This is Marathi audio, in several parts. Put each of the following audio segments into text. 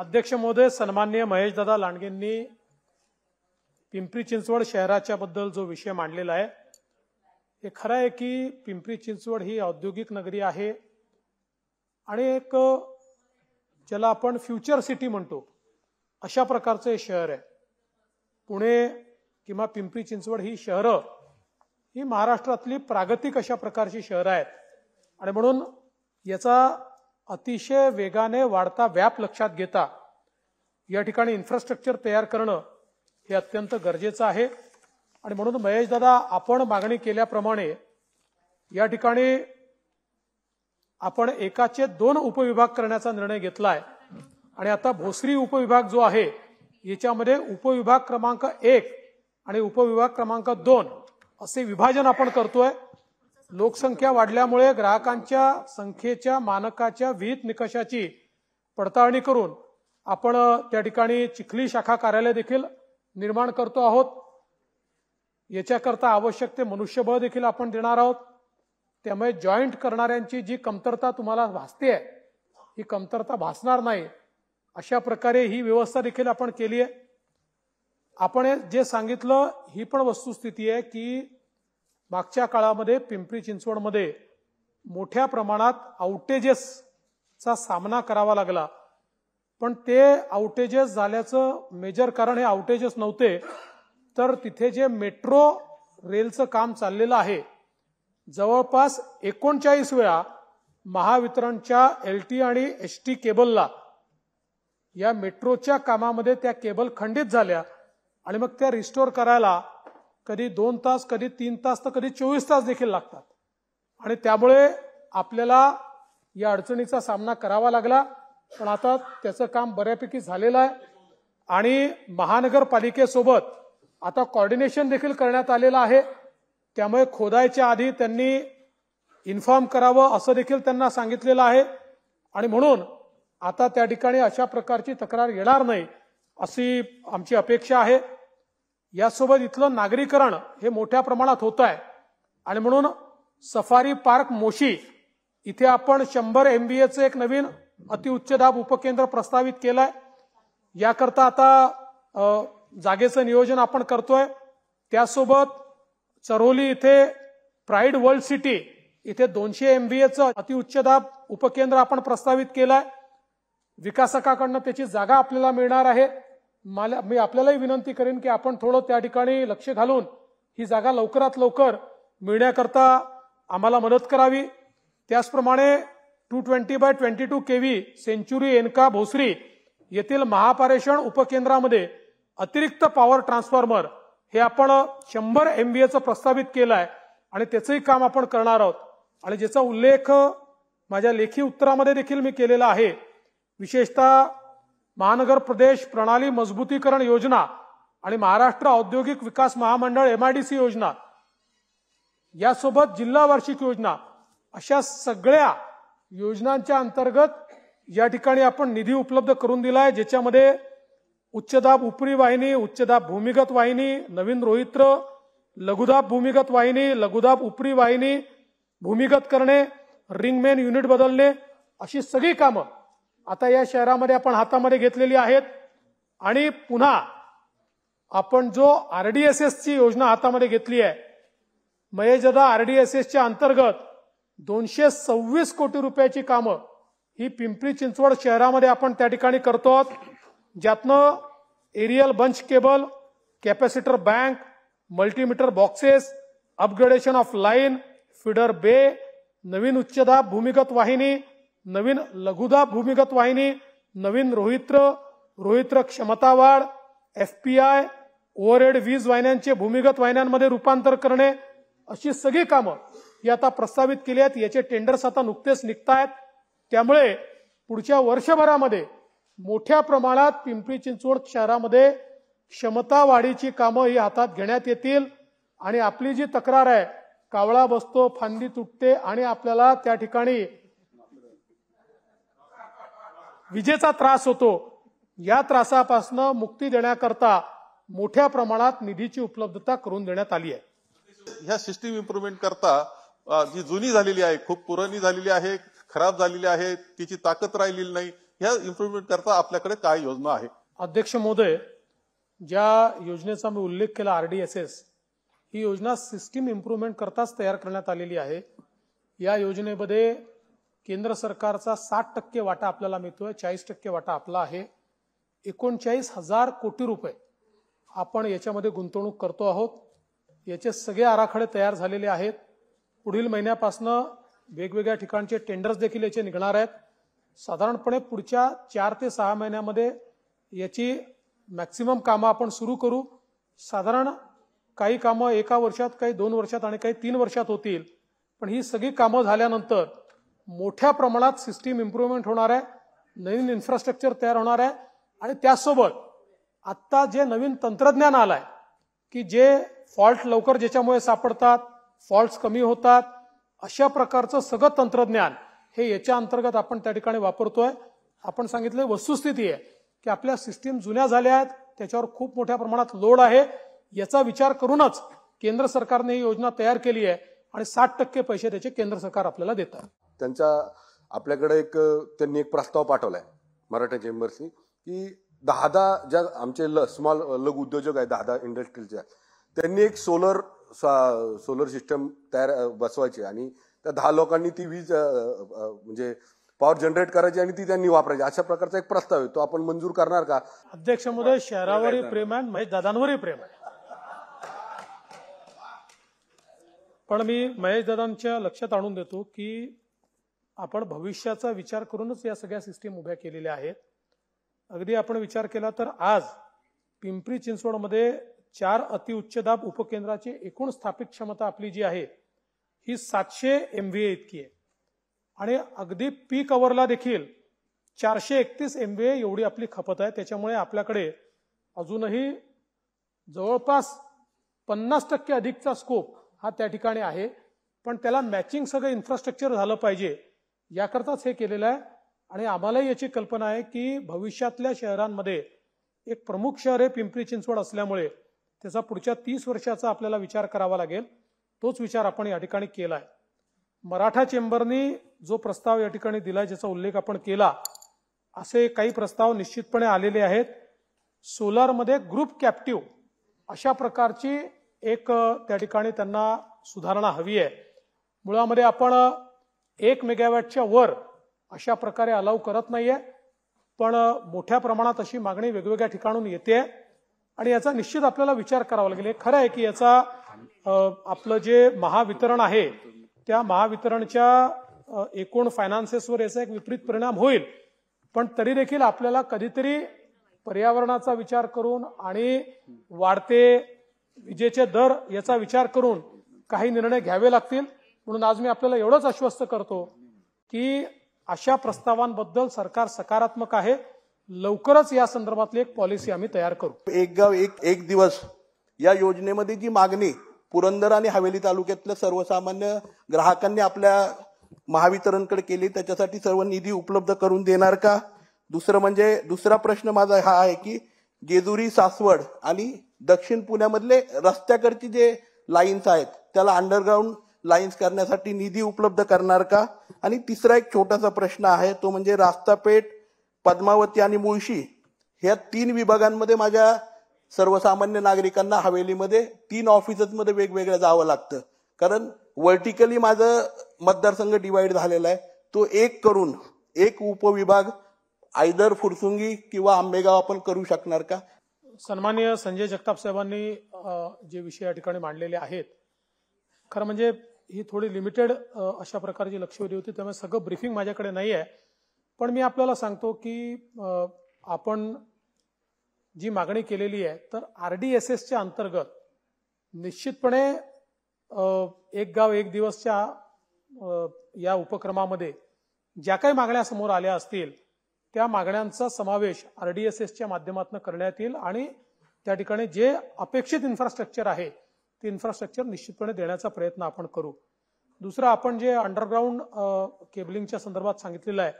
अध्यक्ष महोदय सन्मान्य महेशदादा लांडगेंनी पिंपरी चिंचवड शहराच्या बद्दल जो विषय मांडलेला आहे हे खरं आहे की पिंपरी चिंचवड ही औद्योगिक नगरी आहे आणि एक ज्याला आपण फ्युचर सिटी म्हणतो अशा प्रकारचं हे शहर आहे पुणे किंवा पिंपरी चिंचवड ही शहरं ही महाराष्ट्रातली प्रागतिक अशा प्रकारची शहरं आहेत आणि म्हणून याचा अतिशय वेगाने वाढता व्याप लक्षात घेता या ठिकाणी इन्फ्रास्ट्रक्चर तयार करणं हे अत्यंत गरजेचं आहे आणि म्हणून महेश दादा आपण मागणी केल्याप्रमाणे या ठिकाणी आपण एकाचे दोन उपविभाग करण्याचा निर्णय घेतलाय आणि आता भोसरी उपविभाग जो आहे याच्यामध्ये उपविभाग क्रमांक एक आणि उपविभाग क्रमांक दोन असे विभाजन आपण करतोय लोकसंख्या वाढल्यामुळे ग्राहकांच्या संख्येच्या मानकाच्या विहित निकषाची पडताळणी करून आपण त्या ठिकाणी चिखली शाखा कार्यालय देखील निर्माण करतो आहोत याच्याकरता आवश्यक ते मनुष्यबळ देखील आपण देणार आहोत त्यामुळे जॉईंट करणाऱ्यांची जी कमतरता तुम्हाला भासते ही कमतरता भासणार नाही अशा प्रकारे ही व्यवस्था देखील आपण केली आहे आपण जे सांगितलं ही पण वस्तुस्थिती आहे की मागच्या काळामध्ये पिंपरी चिंचवडमध्ये मोठ्या प्रमाणात आउटेजेसचा सामना करावा लागला पण ते आउटेजेस झाल्याचं मेजर कारण हे आउटेजेस नव्हते तर तिथे जे मेट्रो रेलचं काम चाललेलं आहे जवळपास एकोणचाळीस वेळा महावितरणच्या एल टी आणि एस टी केबलला या मेट्रोच्या कामामध्ये त्या केबल खंडित झाल्या आणि मग त्या रिस्टोर करायला कधी दोन तास कधी तीन तास तर कधी चोवीस तास देखील लागतात आणि त्यामुळे आपल्याला या अडचणीचा सामना करावा लागला पण आता त्याचं काम बऱ्यापैकी झालेलं आहे आणि महानगरपालिकेसोबत आता कॉर्डिनेशन देखील करण्यात आलेलं आहे त्यामुळे खोदायच्या आधी त्यांनी इन्फॉर्म करावं असं देखील त्यांना सांगितलेलं आहे आणि म्हणून आता त्या ठिकाणी अशा प्रकारची तक्रार येणार नाही अशी आमची अपेक्षा आहे यासोबत इथलं नागरीकरण हे मोठ्या प्रमाणात होत आहे आणि म्हणून सफारी पार्क मोशी इथे आपण शंभर एमबीएचं एक नवीन दाब उपकेंद्र प्रस्तावित केलंय याकरता आता जागेचं नियोजन आपण करतोय त्यासोबत चरोली इथे प्राईड वर्ल्ड सिटी इथे दोनशे एमबीएचं दाब उपकेंद्र आपण प्रस्तावित केलंय विकासकाकडनं त्याची जागा आपल्याला मिळणार आहे मला मी आपल्यालाही विनंती करेन की आपण थोडं त्या ठिकाणी लक्ष घालून ही जागा लवकरात लवकर मिळण्याकरता आम्हाला मदत करावी त्याचप्रमाणे two twenty by twenty two K V Century Enka Bhosari येथील महापारेषण उपकेंद्रामध्ये अतिरिक्त पॉवर ट्रान्सफॉर्मर हे आपण शंभर एचं प्रस्तावित केलं आहे आणि त्याचंही काम आपण करणार आहोत आणि ज्याचा उल्लेख माझ्या लेखी उत्तरामध्ये देखील मी केलेला आहे विशेषतः महानगर प्रदेश प्रणाली मजबूतीकरण योजना आणि महाराष्ट्र औद्योगिक विकास महामंडळ एमआयडीसी योजना यासोबत जिल्हा वार्षिक योजना अशा सगळ्या योजनांच्या अंतर्गत या ठिकाणी आपण निधी उपलब्ध करून दिला आहे ज्याच्यामध्ये उच्चदाब उपरी वाहिनी उच्चदाब भूमिगत वाहिनी नवीन रोहित्र लघुदाब भूमिगत वाहिनी लघुदाब उपरी वाहिनी भूमिगत करणे रिंगमेन युनिट बदलणे अशी सगळी कामं आता या शहरामध्ये आपण हातामध्ये घेतलेली आहेत आणि पुन्हा आपण जो ची योजना हातामध्ये घेतली आहे मयजदा आरडीएसएसच्या अंतर्गत दोनशे सव्वीस कोटी रुपयाची कामं ही पिंपरी चिंचवड शहरामध्ये आपण त्या ठिकाणी करतो ज्यातनं aerial bunch cable capacitor bank multimeter boxes upgradation of line feeder bay नवीन उच्चदाब भूमिगत वाहिनी नवीन लघुदा भूमिगत वाहिनी नवीन रोहित्र रोहित्र क्षमता वाढ एफपीआय पी आय ओव्हरहेड वीज वाहिन्यांचे भूमिगत वाहिन्यांमध्ये रूपांतर करणे अशी सगळी कामं ही आता प्रस्तावित केली आहेत याचे टेंडर्स आता नुकतेच निघत आहेत त्यामुळे पुढच्या वर्षभरामध्ये मोठ्या प्रमाणात पिंपरी चिंचवड शहरामध्ये क्षमता वाढीची कामं ही हातात घेण्यात येतील आणि आपली जी तक्रार आहे कावळा बसतो फांदी तुटते आणि आपल्याला त्या ठिकाणी विजेचा त्रास होतो या त्रासापासून मुक्ती देण्याकरता मोठ्या प्रमाणात निधीची उपलब्धता करून देण्यात आली आहे ह्या सिस्टीम इम्प्रुव्हमेंट करता जी जुनी झालेली आहे खूप पुरणी झालेली आहे खराब झालेली आहे तिची ताकद राहिलेली नाही ह्या इम्प्रुव्हमेंट करता आपल्याकडे काय योजना आहे अध्यक्ष महोदय ज्या योजनेचा मी उल्लेख केला आरडीएसएस ही योजना सिस्टीम इम्प्रुव्हमेंट करताच तयार करण्यात आलेली आहे या योजनेमध्ये केंद्र सरकारचा साठ टक्के वाटा आपल्याला मिळतोय चाळीस टक्के वाटा आपला आहे एकोणचाळीस हजार कोटी रुपये आपण याच्यामध्ये गुंतवणूक करतो आहोत याचे सगळे आराखडे तयार झालेले आहेत पुढील महिन्यापासनं वेगवेगळ्या ठिकाणचे टेंडर्स देखील याचे निघणार आहेत साधारणपणे पुढच्या चार ते सहा महिन्यामध्ये याची मॅक्सिमम कामं आपण सुरू करू साधारण काही कामं एका वर्षात काही दोन वर्षात आणि काही तीन वर्षात होतील पण ही सगळी कामं झाल्यानंतर मोठ्या प्रमाणात सिस्टीम इम्प्रुव्हमेंट होणार आहे नवीन इन्फ्रास्ट्रक्चर तयार होणार आहे आणि त्यासोबत आत्ता जे नवीन तंत्रज्ञान आलं आहे की जे फॉल्ट लवकर ज्याच्यामुळे सापडतात फॉल्ट्स कमी होतात अशा प्रकारचं सगळं तंत्रज्ञान हे याच्या अंतर्गत आपण त्या ठिकाणी वापरतोय आपण सांगितलं वस्तुस्थिती आहे की आपल्या सिस्टीम जुन्या झाल्या आहेत त्याच्यावर खूप मोठ्या प्रमाणात लोड आहे याचा विचार करूनच केंद्र सरकारने ही योजना तयार केली आहे आणि साठ टक्के पैसे त्याचे केंद्र सरकार आपल्याला देतात त्यांचा आपल्याकडे एक त्यांनी एक प्रस्ताव पाठवला आहे मराठा चेंबर्सनी की दहा दहा ज्या आमचे ल स्मॉल लघु उद्योजक आहेत दहा दहा इंडस्ट्रीजच्या त्यांनी एक सोलर सोलर सिस्टम तयार बसवायची आणि त्या दहा लोकांनी ती वीज म्हणजे पॉवर जनरेट करायची आणि ती त्यांनी वापरायची अशा प्रकारचा एक प्रस्ताव आहे तो आपण मंजूर करणार का अध्यक्ष महोदय शहरावरही प्रेम आहे महेश दादांवरही प्रेम आहे पण मी महेश दादांच्या लक्षात आणून देतो की आपण भविष्याचा विचार करूनच या सगळ्या सिस्टीम उभ्या केलेल्या आहेत अगदी आपण विचार केला तर आज पिंपरी चिंचवडमध्ये चार अतिउच्चदाब उपकेंद्राची एकूण स्थापित क्षमता आपली जी आहे ही सातशे ए इतकी आहे आणि अगदी पीक अवरला देखील चारशे एकतीस एम ए एवढी आपली खपत आहे त्याच्यामुळे आपल्याकडे अजूनही जवळपास पन्नास टक्के अधिकचा स्कोप हा त्या ठिकाणी आहे पण त्याला मॅचिंग सगळं इन्फ्रास्ट्रक्चर झालं पाहिजे याकरताच हे केलेलं आहे आणि आम्हालाही याची कल्पना आहे की भविष्यातल्या शहरांमध्ये एक प्रमुख शहर हे पिंपरी चिंचवड असल्यामुळे त्याचा पुढच्या तीस वर्षाचा आपल्याला विचार करावा लागेल तोच विचार आपण या ठिकाणी केला आहे मराठा चेंबरनी जो प्रस्ताव या ठिकाणी दिला ज्याचा उल्लेख आपण केला असे काही प्रस्ताव निश्चितपणे आलेले आहेत सोलारमध्ये ग्रुप कॅप्टिव्ह अशा प्रकारची एक त्या ठिकाणी त्यांना सुधारणा हवी आहे मुळामध्ये आपण एक मेगावॅटच्या वर अशा प्रकारे अलाव करत नाहीये पण मोठ्या प्रमाणात अशी मागणी वेगवेगळ्या ठिकाणून येते आणि याचा निश्चित आपल्याला विचार करावा लागेल खरं आहे की याचा आपलं जे महावितरण आहे त्या महावितरणच्या एकूण फायनान्सेसवर याचा एक विपरीत परिणाम होईल पण तरी देखील आपल्याला कधीतरी पर्यावरणाचा विचार करून आणि वाढते विजेचे दर याचा विचार करून काही निर्णय घ्यावे लागतील म्हणून आज मी आपल्याला एवढंच आश्वस्त करतो की अशा प्रस्तावांबद्दल सरकार सकारात्मक आहे लवकरच या संदर्भातली एक पॉलिसी आम्ही तयार करू एक गाव एक एक दिवस या योजनेमध्ये जी मागणी पुरंदर आणि हवेली तालुक्यातल्या सर्वसामान्य ग्राहकांनी आपल्या महावितरणकडे केली त्याच्यासाठी सर्व निधी उपलब्ध करून देणार का दुसरं म्हणजे दुसरा प्रश्न माझा हा आहे की जेजुरी सासवड आणि दक्षिण पुण्यामधले रस्त्याकडची जे लाईन्स आहेत त्याला अंडरग्राऊंड लाईन्स करण्यासाठी निधी उपलब्ध करणार का आणि तिसरा एक छोटासा प्रश्न आहे तो म्हणजे रास्तापेठ पद्मावती आणि मुळशी ह्या तीन विभागांमध्ये माझ्या सर्वसामान्य नागरिकांना हवेलीमध्ये तीन मध्ये वेगवेगळं जावं लागतं कारण व्हर्टिकली माझं मतदारसंघ डिवाईड झालेला आहे तो एक करून एक उपविभाग आयदर फुरसुंगी किंवा आंबेगाव आपण करू शकणार का सन्मान्य संजय जगताप साहेबांनी जे विषय या ठिकाणी मांडलेले आहेत खरं म्हणजे ही थोडी लिमिटेड अशा प्रकारची लक्षवेधी होती त्यामुळे सगळं ब्रीफिंग माझ्याकडे नाही आहे पण मी आपल्याला सांगतो की आपण जी मागणी केलेली आहे तर आर डी एस एसच्या अंतर्गत निश्चितपणे एक गाव एक दिवसच्या या उपक्रमामध्ये ज्या काही मागण्या समोर आल्या असतील त्या मागण्यांचा समावेश आर डी एस एसच्या माध्यमातून करण्यात येईल आणि त्या ठिकाणी जे अपेक्षित इन्फ्रास्ट्रक्चर आहे ते इन्फ्रास्ट्रक्चर निश्चितपणे देण्याचा प्रयत्न आपण करू दुसरं आपण जे अंडरग्राऊंड केबलिंगच्या संदर्भात सांगितलेलं आहे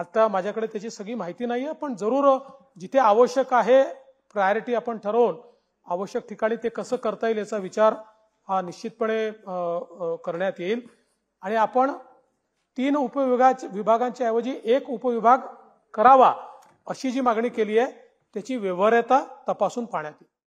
आता माझ्याकडे त्याची सगळी माहिती नाही आहे पण जरूर जिथे आवश्यक आहे प्रायोरिटी आपण ठरवून आवश्यक ठिकाणी ते कसं करता येईल याचा विचार हा निश्चितपणे करण्यात येईल आणि आपण तीन उपविभागाच्या विभागांच्या ऐवजी एक उपविभाग करावा अशी जी मागणी केली आहे त्याची व्यवहार्यता तपासून पाहण्यात येईल